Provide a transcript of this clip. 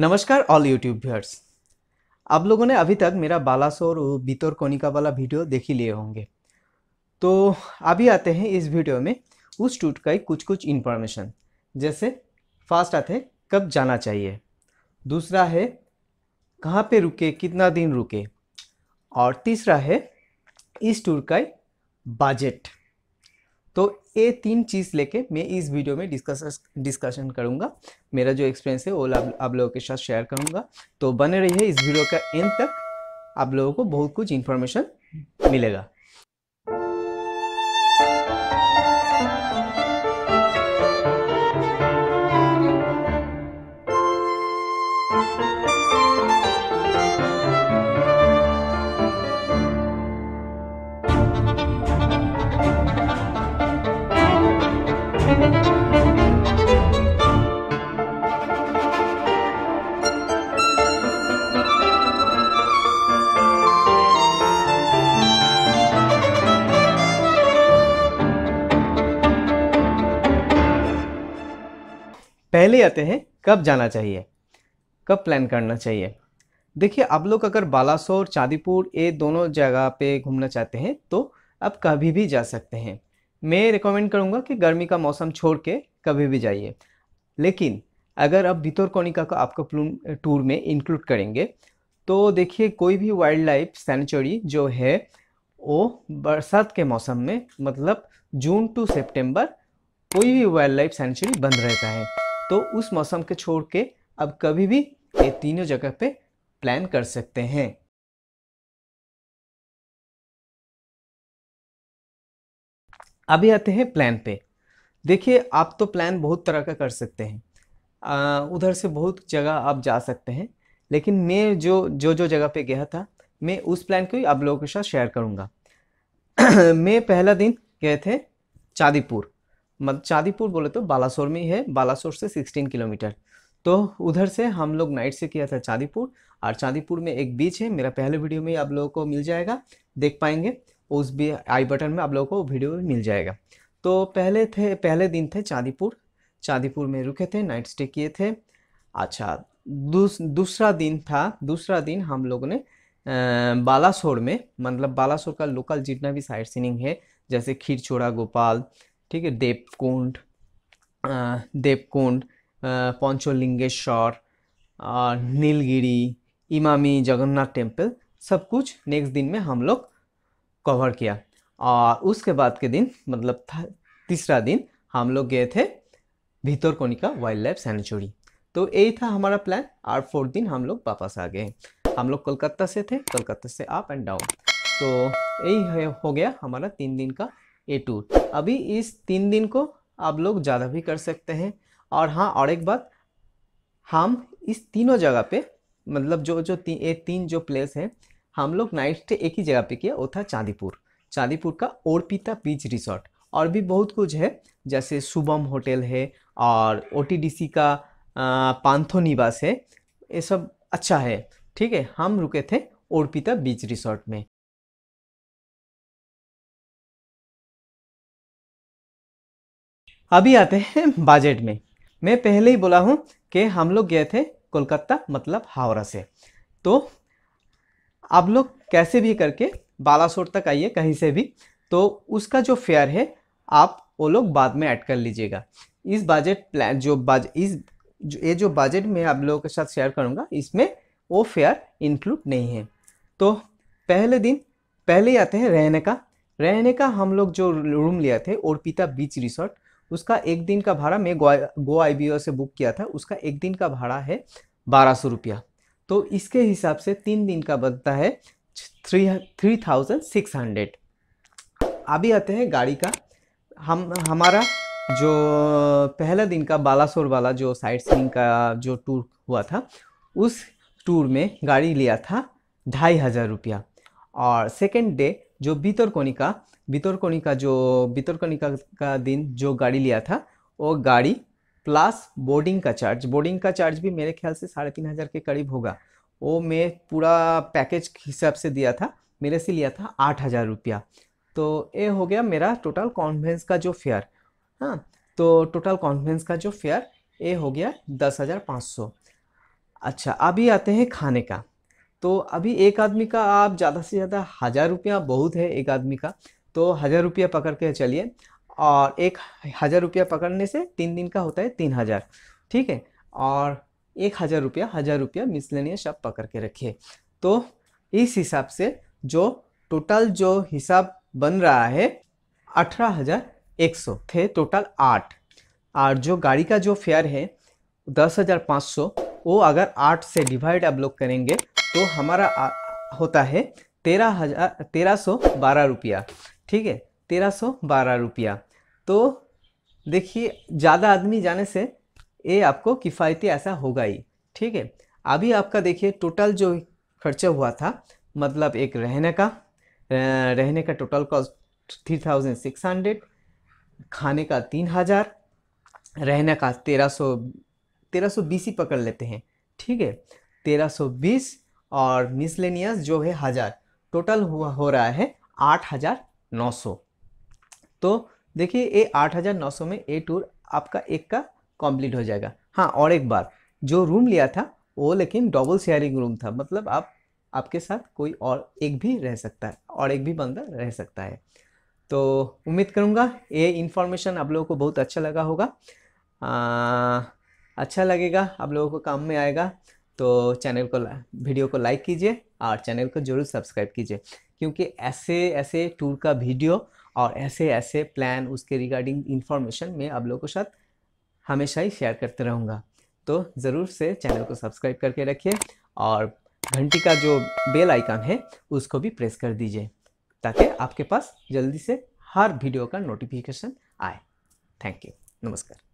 नमस्कार all YouTube viewers आप लोगों ने अभी तक मेरा बालासोर बीतोर कोनिका वाला वीडियो देख ही लिए होंगे तो अभी आते हैं इस वीडियो में उस टूट का ही कुछ कुछ इन्फॉर्मेशन जैसे फास्ट आते हैं कब जाना चाहिए दूसरा है कहाँ पे रुके कितना दिन रुके और तीसरा है इस टूर का बजट तो ये तीन चीज़ लेके मैं इस वीडियो में डिस्कस डिस्कशन करूँगा मेरा जो एक्सपीरियंस है वो आप लोगों के साथ शेयर करूँगा तो बने रहिए इस वीडियो का एंड तक आप लोगों को बहुत कुछ इन्फॉर्मेशन मिलेगा पहले आते हैं कब जाना चाहिए कब प्लान करना चाहिए देखिए आप लोग अगर बालासोर चांदीपुर ये दोनों जगह पे घूमना चाहते हैं तो आप कभी भी जा सकते हैं मैं रिकमेंड करूँगा कि गर्मी का मौसम छोड़ के कभी भी जाइए लेकिन अगर आप भितरकोनिका को आपका टूर में इंक्लूड करेंगे तो देखिए कोई भी वाइल्ड लाइफ सेंचुरी जो है वो बरसात के मौसम में मतलब जून टू सेप्टेम्बर कोई भी वाइल्ड लाइफ सेंचुरी बंद रहता है तो उस मौसम के छोड़ के अब कभी भी ये तीनों जगह पे प्लान कर सकते हैं अभी आते हैं प्लान पे देखिए आप तो प्लान बहुत तरह का कर सकते हैं आ, उधर से बहुत जगह आप जा सकते हैं लेकिन मैं जो जो जो जगह पे गया था मैं उस प्लान को ही आप लोगों के साथ शेयर करूँगा मैं पहला दिन गए थे चांदीपुर मतलब चांदीपुर बोले तो बालासोर में ही है बालासोर से सिक्सटीन किलोमीटर तो उधर से हम लोग नाइट से किया था चांदीपुर और चांदीपुर में एक बीच है मेरा पहले वीडियो में आप लोगों को मिल जाएगा देख पाएंगे उस भी आई बटन में आप लोगों को वीडियो भी मिल जाएगा तो पहले थे पहले दिन थे चांदीपुर चांदीपुर में रुके थे नाइट स्टे किए थे अच्छा दूस, दूसरा दिन था दूसरा दिन हम लोगों ने बालासोर में मतलब बालासोर का लोकल जितना भी साइट सीनिंग है जैसे खीरचोड़ा गोपाल ठीक है देवकुंड देवकुंड पंचोलिंगेश्वर और नीलगिरी इमामी जगन्नाथ टेम्पल सब कुछ नेक्स्ट दिन में हम लोग कवर किया और उसके बाद के दिन मतलब था तीसरा दिन हम लोग गए थे भीतरकोनिका वाइल्ड लाइफ सेंचुरी तो यही था हमारा प्लान और फोर्थ दिन हम लोग वापस आ गए हम लोग कोलकाता से थे कोलकाता से अप एंड डाउन तो यही हो गया हमारा तीन दिन का ए टू अभी इस तीन दिन को आप लोग ज़्यादा भी कर सकते हैं और हाँ और एक बात हम इस तीनों जगह पे मतलब जो जो ती, ए, तीन जो प्लेस हैं हम लोग नाइट स्टे एक ही जगह पे किया वो था चांदीपुर चांदीपुर का ओरपिता बीच रिसोर्ट और भी बहुत कुछ है जैसे शुभम होटल है और ओ का पांथो निवास है ये सब अच्छा है ठीक है हम रुके थे ओरपिता बीच रिसोर्ट में अभी आते हैं बजट में मैं पहले ही बोला हूँ कि हम लोग गए थे कोलकाता मतलब हावड़ा से तो आप लोग कैसे भी करके बालासोर तक आइए कहीं से भी तो उसका जो फेयर है आप वो लोग बाद में ऐड कर लीजिएगा इस बजट प्लान जो बज इस जो ये जो बजट मैं आप लोगों के साथ शेयर करूँगा इसमें वो फेयर इंक्लूड नहीं है तो पहले दिन पहले ही आते हैं रहने का रहने का हम लोग जो रूम लिया थे और पिता बीच रिसोर्ट उसका एक दिन का भाड़ा मैं गो आई से बुक किया था उसका एक दिन का भाड़ा है बारह सौ रुपया तो इसके हिसाब से तीन दिन का बनता है three three thousand six hundred अभी आते हैं गाड़ी का हम हमारा जो पहला दिन का बालासोर वाला जो साइड सीइंग का जो टूर हुआ था उस टूर में गाड़ी लिया था ढाई हज़ार रुपया और सेकेंड डे जो बितरकोनिका बितरकोनिका जो बितरकोनिका का दिन जो गाड़ी लिया था वो गाड़ी प्लस बोर्डिंग का चार्ज बोर्डिंग का चार्ज भी मेरे ख्याल से साढ़े तीन हज़ार के करीब होगा वो मैं पूरा पैकेज हिसाब से दिया था मेरे से लिया था आठ हज़ार रुपया तो ये हो गया मेरा टोटल कॉन्फ्रेंस का जो फेयर हाँ तो टोटल कॉन्फ्रेंस का जो फेयर ये हो गया दस हज़ार पाँच सौ अच्छा अभी आते हैं खाने का तो अभी एक आदमी का आप ज़्यादा से ज़्यादा हज़ार रुपया बहुत है एक आदमी का तो हज़ार रुपया पकड़ के चलिए और एक हज़ार रुपया पकड़ने से तीन दिन का होता है तीन हज़ार ठीक है और एक हज़ार रुपया हज़ार रुपया मिसलेनियस आप पकड़ के रखिए तो इस हिसाब से जो टोटल जो हिसाब बन रहा है अठारह हज़ार एक सौ थे टोटल आठ और जो गाड़ी का जो फेयर है दस हज़ार पाँच सौ वो अगर आठ से डिवाइड आप लोग करेंगे तो हमारा आ, होता है तेरह हज़ार तेरह सौ बारह रुपया ठीक है तेरह सौ बारह रुपया तो देखिए ज़्यादा आदमी जाने से ये आपको किफ़ायती ऐसा होगा ही ठीक है अभी आपका देखिए टोटल जो खर्चा हुआ था मतलब एक रहने का रहने का total cost three thousand six hundred खाने का तीन हज़ार रहने का तेरह सौ तेरह सौ बीस ही पकड़ लेते हैं ठीक है तेरह सौ बीस और मिसलेनियस जो है हज़ार टोटल हुआ हो रहा है आठ हज़ार नौ सौ तो देखिए ये आठ हज़ार नौ सौ में ये टूर आपका एक का कंप्लीट हो जाएगा हाँ और एक बार जो रूम लिया था वो लेकिन डबल शेयरिंग रूम था मतलब आप आपके साथ कोई और एक भी रह सकता है और एक भी बंदा रह सकता है तो उम्मीद करूँगा ये इन्फॉर्मेशन आप लोगों को बहुत अच्छा लगा होगा आ, अच्छा लगेगा आप लोगों को काम में आएगा तो चैनल को वीडियो को लाइक कीजिए और चैनल को जरूर सब्सक्राइब कीजिए क्योंकि ऐसे ऐसे टूर का वीडियो और ऐसे ऐसे प्लान उसके रिगार्डिंग इन्फॉर्मेशन मैं आप लोगों के साथ हमेशा ही शेयर करते रहूँगा तो ज़रूर से चैनल को सब्सक्राइब करके रखिए और घंटी का जो बेल आइकन है उसको भी प्रेस कर दीजिए ताकि आपके पास जल्दी से हर वीडियो का नोटिफिकेशन आए थैंक यू नमस्कार